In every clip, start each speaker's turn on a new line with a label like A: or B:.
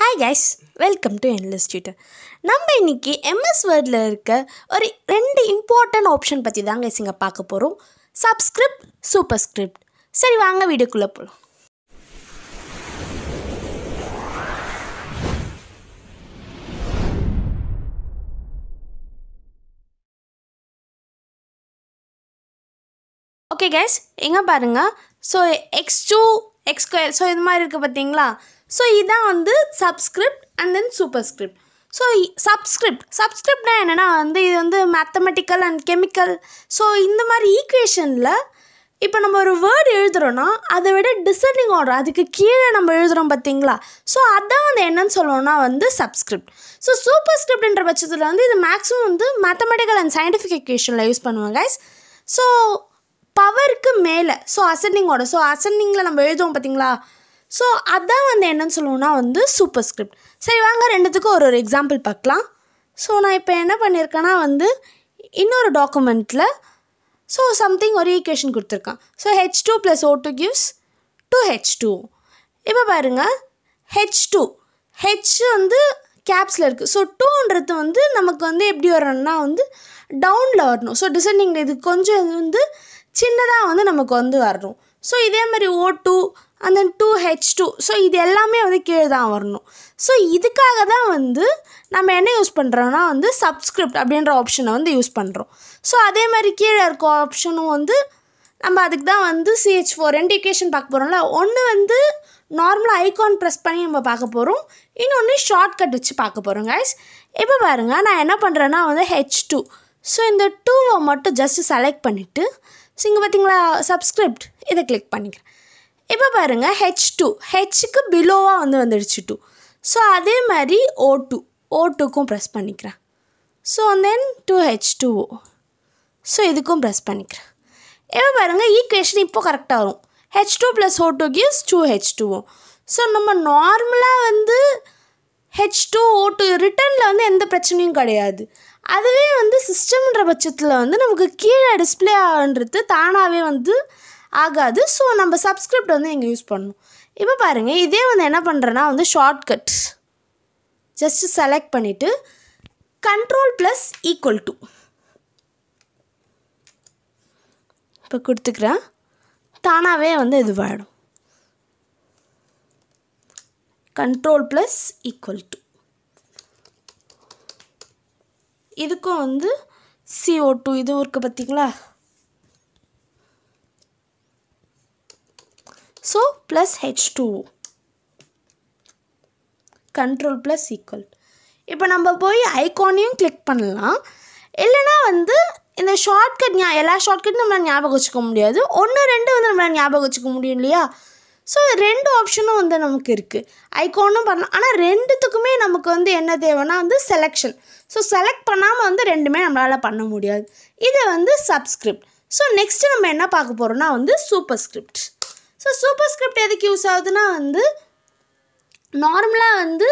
A: hi guys welcome to endless tutor நம்ம இன்றைக்கி MS வேர்டில் இருக்க ஒரு ரெண்டு இம்பார்ட்டன்ட் ஆப்ஷன் பற்றி தாங்க இங்கே பார்க்க போகிறோம் சப்ஸ்கிரிப்ட் சூப்பர் ஸ்கிரிப்ட் சரி வாங்க வீடியோக்குள்ளே போகலாம் ஓகே கேஸ் எங்கே பாருங்கள் so x two x square so இது மாதிரி இருக்குது பார்த்தீங்களா ஸோ இதுதான் வந்து subscript and then superscript so subscript சப்ஸ்கிரிப்ட்னா என்னென்னா வந்து இது வந்து மேத்தமெட்டிக்கல் அண்ட் கெமிக்கல் ஸோ இந்த மாதிரி ஈக்குவேஷனில் இப்போ நம்ம ஒரு வேர்டு எழுதுகிறோன்னா அதை விட டிசர்டிங் ஆர்டர் அதுக்கு கீழே நம்ம எழுதுகிறோம் பார்த்தீங்களா ஸோ அதான் வந்து என்னன்னு சொல்லுவோம்னா வந்து சப்ஸ்கிரிப்ட் ஸோ சூப்பர் ஸ்கிரிப்ட்ன்ற பட்சத்தில் வந்து இது மேக்ஸிமம் வந்து மேத்தமெட்டிக்கல் அண்ட் சயின்டிஃபிக் எக்வேஷனில் யூஸ் பண்ணுவாங்க கைஸ் ஸோ பவருக்கு மேலே ஸோ அசெண்டிங் ஆர்டர் ஸோ அசெண்டிங்கில் நம்ம எழுதுவோம் பார்த்தீங்களா ஸோ அதுதான் வந்து என்னன்னு சொல்லுவோம்னா வந்து சூப்பர் ஸ்கிரிப்ட் சரி வாங்க ரெண்டுத்துக்கும் ஒரு ஒரு எக்ஸாம்பிள் பார்க்கலாம் ஸோ நான் இப்போ என்ன பண்ணியிருக்கேன்னா வந்து இன்னொரு டாக்குமெண்ட்டில் ஸோ சம்திங் ஒரு ஈக்குவேஷன் கொடுத்துருக்கான் so H two plus O two gives two H two இப்போ பாருங்கள் ஹெச் டூ ஹெச் வந்து கேப்ஸில் இருக்குது ஸோ டூன்றது வந்து நமக்கு வந்து எப்படி வரணும்னா வந்து டவுனில் வரணும் ஸோ டிசைனிங் இது கொஞ்சம் வந்து சின்னதாக வந்து நமக்கு வந்து வரணும் ஸோ இதே மாதிரி ஓ டூ அந்த டூ ஹெச் டூ ஸோ இது எல்லாமே வந்து கீழே தான் வரணும் ஸோ இதுக்காக தான் வந்து நம்ம என்ன யூஸ் பண்ணுறோன்னா வந்து சப்ஸ்கிரிப்ட் அப்படின்ற ஆப்ஷனை வந்து யூஸ் பண்ணுறோம் ஸோ அதே மாதிரி கீழே இருக்க ஆப்ஷனும் வந்து நம்ம அதுக்கு தான் வந்து சிஹெச் ஃபோர் ரெண்டு ஈக்குவேஷன் பார்க்க போகிறோம்ல ஒன்று வந்து நார்மலாக ஐகான் ப்ரெஸ் பண்ணி நம்ம பார்க்க போகிறோம் இன்னொன்று ஷார்ட்கட் வச்சு பார்க்க போகிறோம் கைஸ் இப்போ பாருங்கள் நான் என்ன பண்ணுறேன்னா வந்து ஹெச் டூ ஸோ இந்த டூவை மட்டும் ஜஸ்ட்டு செலக்ட் பண்ணிவிட்டு ஸோ இங்கே பார்த்தீங்களா சப்ஸ்கிரிப்ட் இதை கிளிக் பண்ணிக்கிறேன் இப்போ பாருங்கள் ஹெச் டூ ஹெச்சுக்கு பிலோவாக வந்து வந்துடுச்சு டூ ஸோ அதே மாதிரி ஓ டூ ஓ டூக்கும் ப்ரெஸ் பண்ணிக்கிறேன் so then two H two O so இதுக்கும் ப்ரெஸ் பண்ணிக்கிறேன் இப்போ பாருங்கள் ஈக்குவேஷன் இப்போ கரெக்டாக வரும் H two plus O two gives two H two O so நம்ம நார்மலாக வந்து ஹெச் டூ ஓ டூ ரிட்டனில் வந்து எந்த பிரச்சனையும் கிடையாது அதுவே வந்து சிஸ்டம்ன்ற பட்சத்தில் வந்து நமக்கு கீழே டிஸ்பிளே ஆகுன்றது தானாகவே வந்து ஆகாது ஸோ நம்ம சப்ஸ்கிரிப்ட் வந்து இங்கே யூஸ் பண்ணணும் இப்போ பாருங்கள் இதே வந்து என்ன பண்ணுறேன்னா வந்து ஷார்ட்கட் ஜஸ்ட்டு செலக்ட் பண்ணிவிட்டு கண்ட்ரோல் ப்ளஸ் ஈக்குவல் டு இப்போ கொடுத்துக்கிறேன் தானாகவே வந்து இதுவாகிடும் கண்ட்ரோல் ப்ளஸ் ஈக்குவல் டு இதுக்கும் வந்து சிஓ டூ இதுவும் இருக்குது பார்த்தீங்களா so plus H two control plus equal இப்போ நம்ம போய் ஐகானையும் கிளிக் பண்ணலாம் இல்லைனா வந்து இந்த ஷார்ட்கட் ஞா எல்லா ஷார்ட்கட்டும் நம்மளால் ஞாபகம் வச்சுக்க முடியாது ஒன்று ரெண்டு வந்து நம்மளால் ஞாபகம் வச்சுக்க முடியும் இல்லையா ஸோ ரெண்டு ஆப்ஷனும் வந்து நமக்கு இருக்குது ஐகோனும் பண்ணலாம் ஆனால் ரெண்டுத்துக்குமே நமக்கு வந்து என்ன தேவைன்னா வந்து செலெக்ஷன் ஸோ செலக்ட் பண்ணாமல் வந்து ரெண்டுமே நம்மளால் பண்ண முடியாது இதை வந்து சப்ஸ்கிரிப்ட் ஸோ நெக்ஸ்ட்டு நம்ம என்ன பார்க்க போகிறோம்னா வந்து superscript so superscript எதுக்கு யூஸ் ஆகுதுன்னா வந்து நார்மலாக வந்து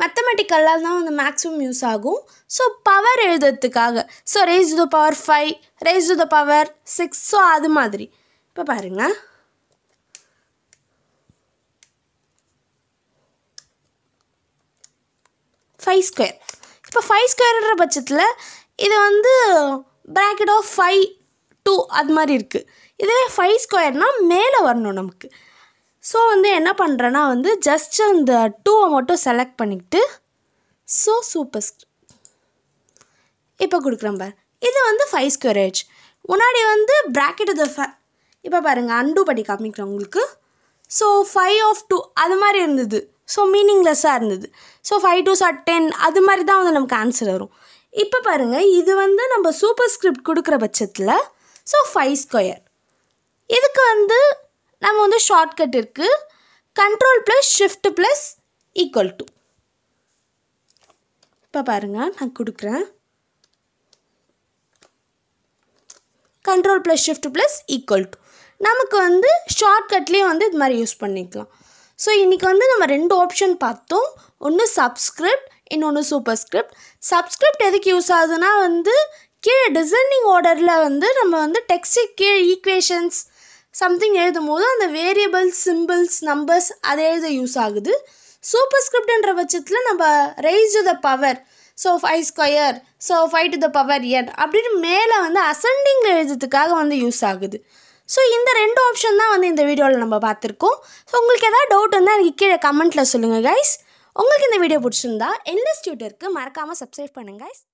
A: மேத்தமெட்டிக்கல்லாம் தான் வந்து மேக்ஸிமம் யூஸ் ஆகும் ஸோ பவர் எழுதுறதுக்காக so raise to the power five raise to the power six so அது மாதிரி இப்போ பாருங்கள் ஃபைவ் ஸ்கொயர் இப்போ ஃபைவ் ஸ்கொயர்ன்ற பட்சத்தில் இது வந்து ப்ராக்கெட் ஆஃப் ஃபைவ் டூ அது மாதிரி இருக்குது இதுவே ஃபைவ் ஸ்கொயர்னால் மேலே வரணும் நமக்கு ஸோ வந்து என்ன பண்ணுறேன்னா வந்து ஜஸ்ட் அந்த டூவை மட்டும் செலக்ட் பண்ணிக்கிட்டு ஸோ சூப்பர் இப்போ கொடுக்குறேன் பார் இது வந்து ஃபைவ் ஸ்கொயர் ஏஜ் முன்னாடி வந்து ப்ராக்கெட் இது ஃபை இப்போ பாருங்கள் அண்டு படி காமிக்கிறேன் உங்களுக்கு ஸோ ஃபைவ் ஆஃப் டூ அது மாதிரி இருந்தது ஸோ மீனிங்லெஸ்ஸாக இருந்தது so five to sir ten அது மாதிரி தான் வந்து நமக்கு ஆன்சர் வரும் இப்போ பாருங்கள் இது வந்து நம்ம சூப்பர் ஸ்கிரிப்ட் கொடுக்குற பட்சத்தில் ஸோ ஃபைவ் ஸ்கொயர் இதுக்கு வந்து நம்ம வந்து ஷார்ட்கட் இருக்குது control plus shift plus equal to இப்போ பாருங்கள் நான் கொடுக்குறேன் control plus shift plus equal to நமக்கு வந்து ஷார்ட்கட்லேயே வந்து இது மாதிரி யூஸ் பண்ணிக்கலாம் ஸோ இன்றைக்கி வந்து நம்ம ரெண்டு ஆப்ஷன் பார்த்தோம் ஒன்று சப்ஸ்கிரிப்ட் இன்னொன்று சூப்பர் ஸ்கிரிப்ட் சப்ஸ்கிரிப்ட் எதுக்கு யூஸ் ஆகுதுன்னா வந்து கீழே டிசைனிங் ஆர்டரில் வந்து நம்ம வந்து டெக்ஸ்டுக்கு கீழே ஈக்குவேஷன்ஸ் சம்திங் எழுதும் போது அந்த வேரியபிள்ஸ் சிம்பிள்ஸ் நம்பர்ஸ் அதை எழுத யூஸ் ஆகுது சூப்பர் ஸ்கிரிப்ட்ன்ற பட்சத்தில் நம்ம raise to the power so five square so five to the power N அப்படின்னு மேலே வந்து அசண்டிங் எழுதுறதுக்காக வந்து யூஸ் ஆகுது ஸோ இந்த ரெண்டு ஆப்ஷன் தான் வந்து இந்த வீடியோவில் நம்ம பார்த்துருக்கோம் ஸோ உங்களுக்கு எதாவது டவுட் வந்தால் எனக்கு கீழே கமெண்ட்டில் சொல்லுங்கள் கைஸ் உங்களுக்கு இந்த வீடியோ பிடிச்சிருந்தா என்ன ஸ்டியூட்டருக்கு மறக்காமல் சப்ஸ்கிரைப் பண்ணுங்கள் கைஸ்